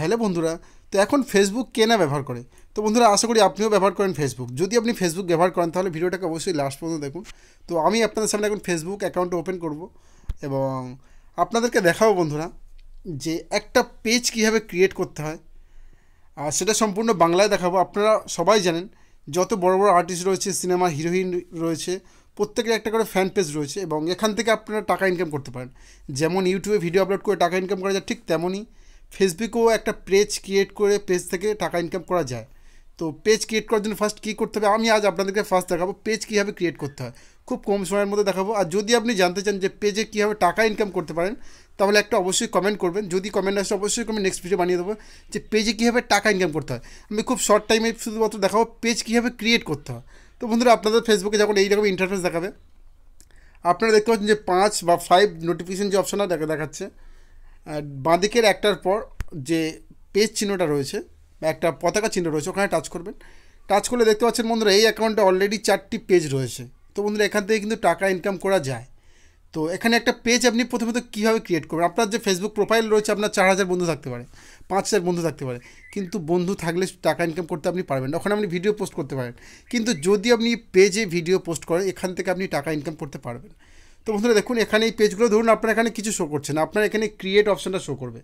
hello বন্ধুরা তো এখন ফেসবুক কে না ব্যবহার করে তো বন্ধুরা আশা করি আপনিও ব্যবহার করেন ফেসবুক যদি আপনি ফেসবুক ব্যবহার করেন তাহলে ভিডিওটাকে অবশ্যই লাস্ট পর্যন্ত দেখুন তো আমি আপনাদের সামনে এখন ফেসবুক অ্যাকাউন্ট ওপেন করব এবং আপনাদেরকে দেখাবো বন্ধুরা যে একটা পেজ কিভাবে ক্রিয়েট করতে হয় আর সেটা সম্পূর্ণ বাংলায় দেখাবো আপনারা সবাই জানেন যত বড় বড় আর্টিস্ট রয়েছে সিনেমা হিরোইন রয়েছে প্রত্যেকের একটা করে ফ্যান পেজ রয়েছে এবং এখান থেকে আপনারা টাকা ইনকাম করতে পারেন যেমন ইউটিউবে ভিডিও আপলোড করে টাকা ইনকাম করা যায় ঠিক তেমনই ফেসবুকেও একটা পেজ ক্রিয়েট করে পেজ থেকে টাকা ইনকাম করা যায় তো পেজ ক্রিয়েট করার জন্য ফার্স্ট কী করতে হবে আমি আজ আপনাদেরকে ফার্স্ট দেখাবো পেজ কীভাবে ক্রিয়েট করতে হয় খুব কম সময়ের মধ্যে দেখাবো আর যদি আপনি জানতে চান যে পেজে কীভাবে টাকা ইনকাম করতে পারেন তাহলে একটা অবশ্যই কমেন্ট করবেন যদি কমেন্ট আসে অবশ্যই আমি নেক্সট ভিডিও বানিয়ে দেবো যে পেজে কীভাবে টাকা ইনকাম করতে হয় আমি খুব শর্ট টাইমে শুধুমাত্র দেখাবো পেজ কীভাবে ক্রিয়েট করতে হয় তো বন্ধুরা আপনাদের ফেসবুকে যখন এইরকম ইন্টারফেস দেখাবে আপনারা দেখতে পাচ্ছেন যে পাঁচ বা ফাইভ নোটিফিকেশান যে অপশানটা দেখা দেখাচ্ছে বাঁদিকের একটার পর যে পেজ চিহ্নটা রয়েছে বা একটা পতাকা চিহ্ন রয়েছে ওখানে টাচ করবেন টাচ করলে দেখতে পাচ্ছেন বন্ধুরা এই অ্যাকাউন্টে অলরেডি চারটি পেজ রয়েছে তো বন্ধুরা এখান থেকে কিন্তু টাকা ইনকাম করা যায় তো এখানে একটা পেজ আপনি প্রথমত কীভাবে ক্রিয়েট করবেন আপনার যে ফেসবুক প্রোফাইল রয়েছে আপনার চার হাজার বন্ধু থাকতে পারে পাঁচ হাজার বন্ধু থাকতে পারে কিন্তু বন্ধু থাকলে টাকা ইনকাম করতে আপনি পারবেন ওখানে আপনি ভিডিও পোস্ট করতে পারেন কিন্তু যদি আপনি পেজে ভিডিও পোস্ট করেন এখান থেকে আপনি টাকা ইনকাম করতে পারবেন তো বন্ধুরা দেখুন এখানে এই পেজগুলো ধরুন আপনার এখানে কিছু শো করছে না আপনার এখানে ক্রিয়েট অপশানটা শো করবে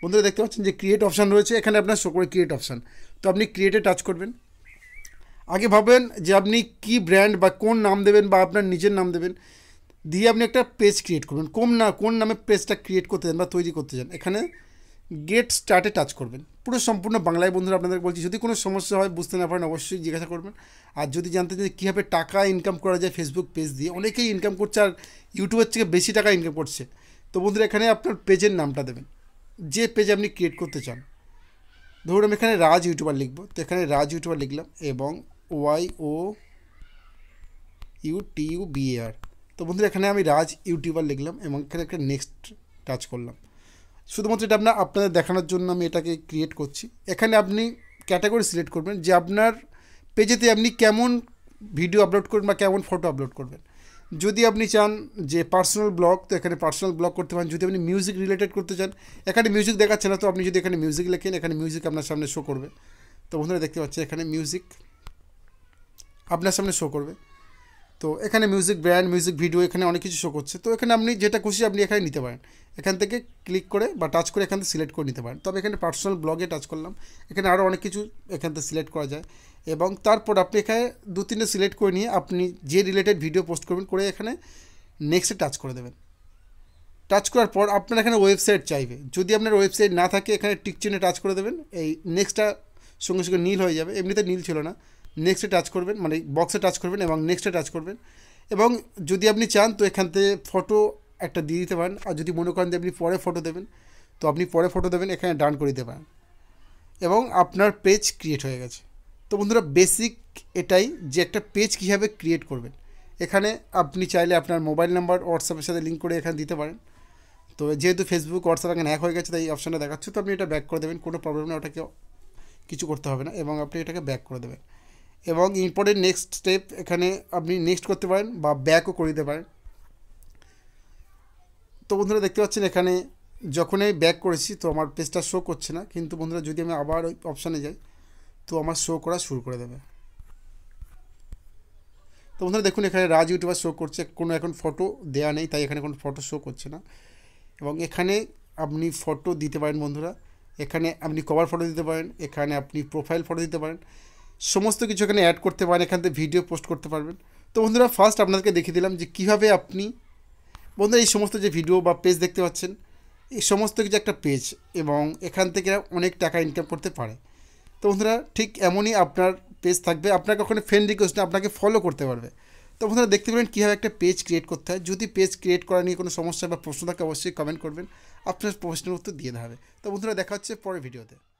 বন্ধুরা দেখতে পাচ্ছেন যে ক্রিয়েট অপশান রয়েছে এখানে আপনার শো করে ক্রিয়েট অপশান তো আপনি ক্রিয়েটে টাচ করবেন আগে ভাবেন যে আপনি কি ব্র্যান্ড বা কোন নাম দেবেন বা আপনার নিজের নাম দেবেন দিয়ে আপনি একটা পেজ ক্রিয়েট করবেন কোন না কোন নামে পেজটা ক্রিয়েট করতে চান বা তৈরি করতে চান এখানে গেট স্টার্টে টাচ করবেন পুরো সম্পূর্ণ বাংলায় বন্ধুরা আপনাদের বলছি যদি কোনো সমস্যা হয় বুঝতে না পারেন অবশ্যই জিজ্ঞাসা করবেন আর যদি জানতে চান কীভাবে টাকা ইনকাম করা যায় ফেসবুক পেজ দিয়ে অনেকেই ইনকাম করছে আর ইউটিউবের থেকে বেশি টাকা ইনকাম করছে তো বন্ধুরা এখানে আপনার পেজের নামটা দেবেন যে পেজ আপনি ক্রিয়েট করতে চান ধরুন আমি এখানে রাজ ইউটিউবার লিখব তো এখানে রাজ ইউটিউবার লিখলাম এবং ওয়াই ও ইউটিউবিআর তো বন্ধুরা এখানে আমি রাজ ইউটিউবার লিখলাম এবং এখানে একটা নেক্সট টাচ করলাম শুধুমাত্র এটা আপনার আপনাদের দেখানোর জন্য আমি এটাকে ক্রিয়েট করছি এখানে আপনি ক্যাটাগরি সিলেক্ট করবেন যে আপনার পেজেতে আপনি কেমন ভিডিও আপলোড করবেন বা কেমন ফটো আপলোড করবেন যদি আপনি চান যে পার্সোনাল ব্লগ তো এখানে পার্সোনাল ব্লগ করতে পারেন যদি আপনি মিউজিক রিলেটেড করতে চান এখানে মিউজিক দেখাচ্ছে না তো আপনি যদি এখানে মিউজিক লেখেন এখানে মিউজিক আপনার সামনে শো করবে তো বন্ধুরা দেখতে পাচ্ছেন এখানে মিউজিক আপনার সামনে শো করবে তো এখানে মিউজিক ব্র্যান্ড মিউজিক ভিডিও এখানে অনেক কিছু শো করছে তো এখানে আপনি যেটা খুশি আপনি এখানে নিতে পারেন এখান থেকে ক্লিক করে বা টাচ করে এখান থেকে সিলেক্ট করে নিতে পারেন তবে এখানে পার্সোনাল ব্লগে টাচ করলাম এখানে আরও অনেক কিছু এখান থেকে সিলেক্ট করা যায় এবং তারপর আপনি এখানে দু তিনটে সিলেক্ট করে নিয়ে আপনি যে রিলেটেড ভিডিও পোস্ট করবেন করে এখানে নেক্সটে টাচ করে দেবেন টাচ করার পর আপনার এখানে ওয়েবসাইট চাইবে যদি আপনার ওয়েবসাইট না থাকে এখানে টিকচিনে টাচ করে দেবেন এই নেক্সটটা সঙ্গে সঙ্গে নীল হয়ে যাবে এমনিতে নীল ছিল না নেক্সটে টাচ করবেন মানে বক্সে টাচ করবেন এবং নেক্সটে টাচ করবেন এবং যদি আপনি চান তো এখান থেকে ফটো একটা দিয়ে দিতে পারেন আর যদি মনে করেন যে আপনি পরে ফটো দেবেন তো আপনি পরে ফটো দেবেন এখানে ডান করে দিতে পারেন এবং আপনার পেজ ক্রিয়েট হয়ে গেছে তো বন্ধুরা বেসিক এটাই যে একটা পেজ কীভাবে ক্রিয়েট করবেন এখানে আপনি চাইলে আপনার মোবাইল নাম্বার হোয়াটসঅ্যাপের সাথে লিঙ্ক করে এখানে দিতে পারেন তো যেহেতু ফেসবুক হোয়াটসঅ্যাপ এখানে হ্যাক হয়ে গেছে তাই অপশানটা দেখাচ্ছে তো আপনি এটা ব্যাক করে দেবেন কোনো প্রবলেম না ওটাকে কিছু করতে হবে না এবং আপনি এটাকে ব্যাক করে দেবেন এবং ইম্পর্টেন্ট নেক্সট স্টেপ এখানে আপনি নেক্সট করতে পারেন বা ব্যাকও করে দিতে পারেন তো বন্ধুরা দেখতে পাচ্ছেন এখানে যখন আমি ব্যাক করেছি তো আমার পেজটা শো করছে না কিন্তু বন্ধুরা যদি আমি আবার ওই অপশানে যাই তো আমার শো করা শুরু করে দেবে তো বন্ধুরা দেখুন এখানে রাজ ইউটিউবার শো করছে কোনো এখন ফটো দেয়া নেই তাই এখানে কোনো ফটো শো করছে না এবং এখানে আপনি ফটো দিতে পারেন বন্ধুরা এখানে আপনি কভার ফটো দিতে পারেন এখানে আপনি প্রোফাইল ফটো দিতে পারেন সমস্ত কিছু এখানে অ্যাড করতে পারেন এখান থেকে ভিডিও পোস্ট করতে পারবেন তো বন্ধুরা ফার্স্ট আপনাদেরকে দেখিয়ে দিলাম যে কিভাবে আপনি বন্ধুরা এই সমস্ত যে ভিডিও বা পেজ দেখতে পাচ্ছেন এই সমস্ত কিছু একটা পেজ এবং এখান থেকে অনেক টাকা ইনকাম করতে পারে তো বন্ধুরা ঠিক এমনই আপনার পেজ থাকবে আপনার কখনো ফ্রেন্ড রিকোয়েস্ট না আপনাকে ফলো করতে পারবে তো বন্ধুরা দেখতে পেলেন কীভাবে একটা পেজ ক্রিয়েট করতে হয় যদি পেজ ক্রিয়েট করা নিয়ে কোনো সমস্যা বা প্রশ্ন থাকে অবশ্যই কমেন্ট করবেন আপনার প্রশ্নের উত্তর দিয়ে দেবে তো বন্ধুরা দেখা হচ্ছে পরের ভিডিওতে